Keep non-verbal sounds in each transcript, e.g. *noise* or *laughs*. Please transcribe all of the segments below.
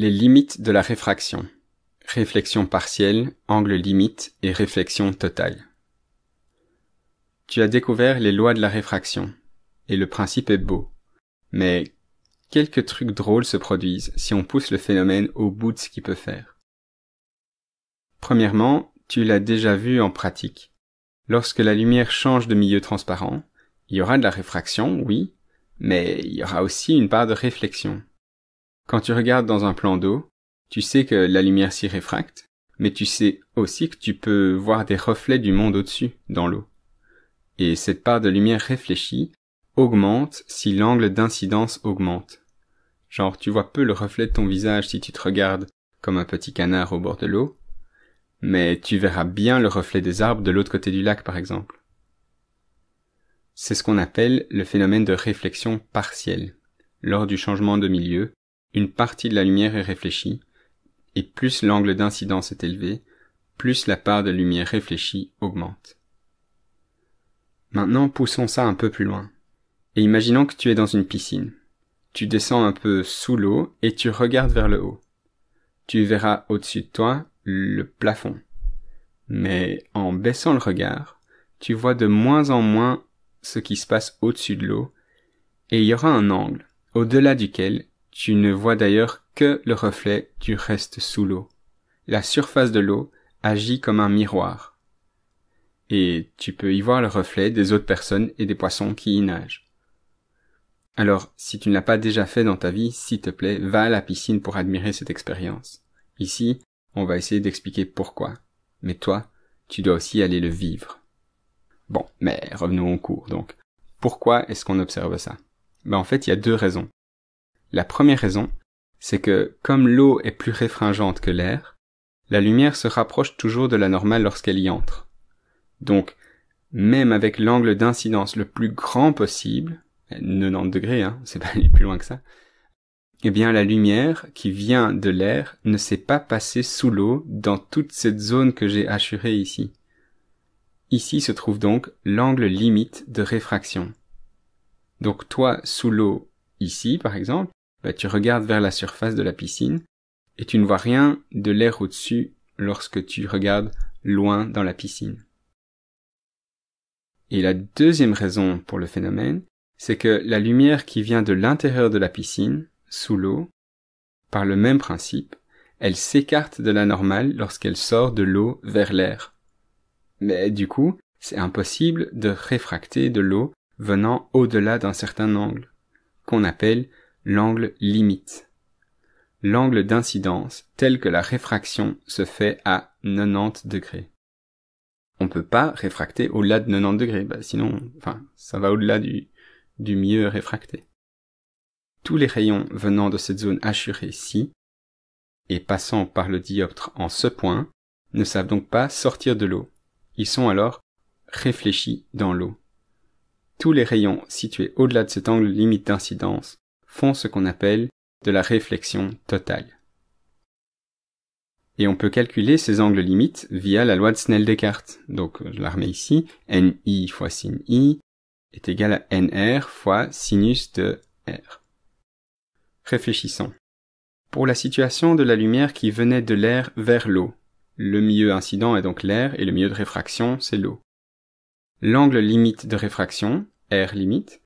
Les limites de la réfraction. Réflexion partielle, angle limite et réflexion totale. Tu as découvert les lois de la réfraction, et le principe est beau. Mais quelques trucs drôles se produisent si on pousse le phénomène au bout de ce qu'il peut faire. Premièrement, tu l'as déjà vu en pratique. Lorsque la lumière change de milieu transparent, il y aura de la réfraction, oui, mais il y aura aussi une part de réflexion. Quand tu regardes dans un plan d'eau, tu sais que la lumière s'y réfracte, mais tu sais aussi que tu peux voir des reflets du monde au-dessus, dans l'eau. Et cette part de lumière réfléchie augmente si l'angle d'incidence augmente. Genre, tu vois peu le reflet de ton visage si tu te regardes comme un petit canard au bord de l'eau, mais tu verras bien le reflet des arbres de l'autre côté du lac, par exemple. C'est ce qu'on appelle le phénomène de réflexion partielle, lors du changement de milieu, une partie de la lumière est réfléchie, et plus l'angle d'incidence est élevé, plus la part de lumière réfléchie augmente. Maintenant, poussons ça un peu plus loin. Et imaginons que tu es dans une piscine. Tu descends un peu sous l'eau et tu regardes vers le haut. Tu verras au-dessus de toi le plafond. Mais en baissant le regard, tu vois de moins en moins ce qui se passe au-dessus de l'eau, et il y aura un angle au-delà duquel tu ne vois d'ailleurs que le reflet du reste sous l'eau. La surface de l'eau agit comme un miroir. Et tu peux y voir le reflet des autres personnes et des poissons qui y nagent. Alors, si tu ne l'as pas déjà fait dans ta vie, s'il te plaît, va à la piscine pour admirer cette expérience. Ici, on va essayer d'expliquer pourquoi. Mais toi, tu dois aussi aller le vivre. Bon, mais revenons au cours donc. Pourquoi est-ce qu'on observe ça ben, En fait, il y a deux raisons. La première raison, c'est que comme l'eau est plus réfringente que l'air, la lumière se rapproche toujours de la normale lorsqu'elle y entre. Donc, même avec l'angle d'incidence le plus grand possible, 90 degrés, hein, c'est pas *laughs* aller plus loin que ça, eh bien la lumière qui vient de l'air ne s'est pas passée sous l'eau dans toute cette zone que j'ai assurée ici. Ici se trouve donc l'angle limite de réfraction. Donc toi, sous l'eau, ici par exemple, bah, tu regardes vers la surface de la piscine et tu ne vois rien de l'air au-dessus lorsque tu regardes loin dans la piscine. Et la deuxième raison pour le phénomène, c'est que la lumière qui vient de l'intérieur de la piscine, sous l'eau, par le même principe, elle s'écarte de la normale lorsqu'elle sort de l'eau vers l'air. Mais du coup, c'est impossible de réfracter de l'eau venant au-delà d'un certain angle, qu'on appelle l'angle limite. L'angle d'incidence tel que la réfraction se fait à 90 degrés. On ne peut pas réfracter au-delà de 90 degrés, bah, sinon, enfin, ça va au-delà du, du mieux réfracté. Tous les rayons venant de cette zone assurée ci et passant par le dioptre en ce point ne savent donc pas sortir de l'eau. Ils sont alors réfléchis dans l'eau. Tous les rayons situés au-delà de cet angle limite d'incidence font ce qu'on appelle de la réflexion totale. Et on peut calculer ces angles limites via la loi de Snell-Descartes. Donc je la remets ici, ni fois sin i est égal à nr fois sinus de r. Réfléchissons. Pour la situation de la lumière qui venait de l'air vers l'eau, le milieu incident est donc l'air et le milieu de réfraction, c'est l'eau. L'angle limite de réfraction, R limite,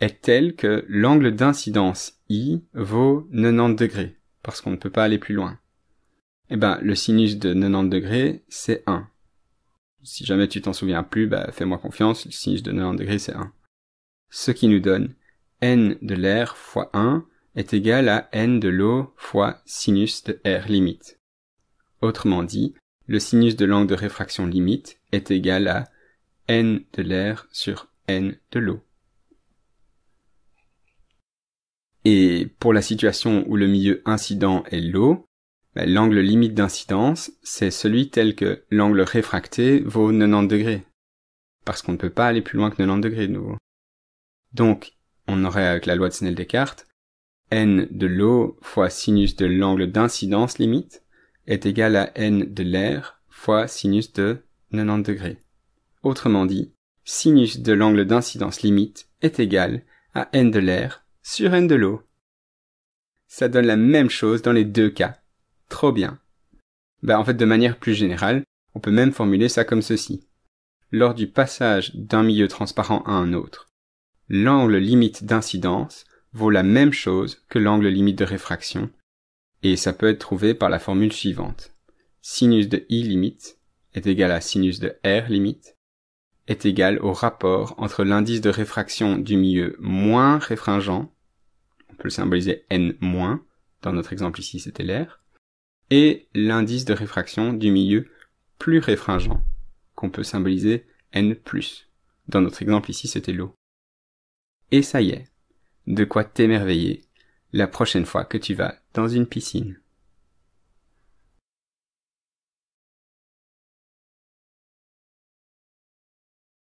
est telle que l'angle d'incidence I vaut 90 degrés, parce qu'on ne peut pas aller plus loin. Eh ben, le sinus de 90 degrés, c'est 1. Si jamais tu t'en souviens plus, bah, fais-moi confiance, le sinus de 90 degrés, c'est 1. Ce qui nous donne n de l'air fois 1 est égal à n de l'eau fois sinus de r limite. Autrement dit, le sinus de l'angle de réfraction limite est égal à n de l'air sur n de l'eau. Et pour la situation où le milieu incident est l'eau, bah, l'angle limite d'incidence, c'est celui tel que l'angle réfracté vaut 90 degrés. Parce qu'on ne peut pas aller plus loin que 90 degrés de nouveau. Donc, on aurait avec la loi de Snell-Descartes, n de l'eau fois sinus de l'angle d'incidence limite est égal à n de l'air fois sinus de 90 degrés. Autrement dit, sinus de l'angle d'incidence limite est égal à n de l'air sur N de l'eau. Ça donne la même chose dans les deux cas. Trop bien. Bah en fait de manière plus générale, on peut même formuler ça comme ceci. Lors du passage d'un milieu transparent à un autre, l'angle limite d'incidence vaut la même chose que l'angle limite de réfraction, et ça peut être trouvé par la formule suivante. Sinus de I limite est égal à sinus de R limite est égal au rapport entre l'indice de réfraction du milieu moins réfringent on peut le symboliser n-, dans notre exemple ici c'était l'air, et l'indice de réfraction du milieu plus réfringent, qu'on peut symboliser n+. Dans notre exemple ici c'était l'eau. Et ça y est, de quoi t'émerveiller la prochaine fois que tu vas dans une piscine.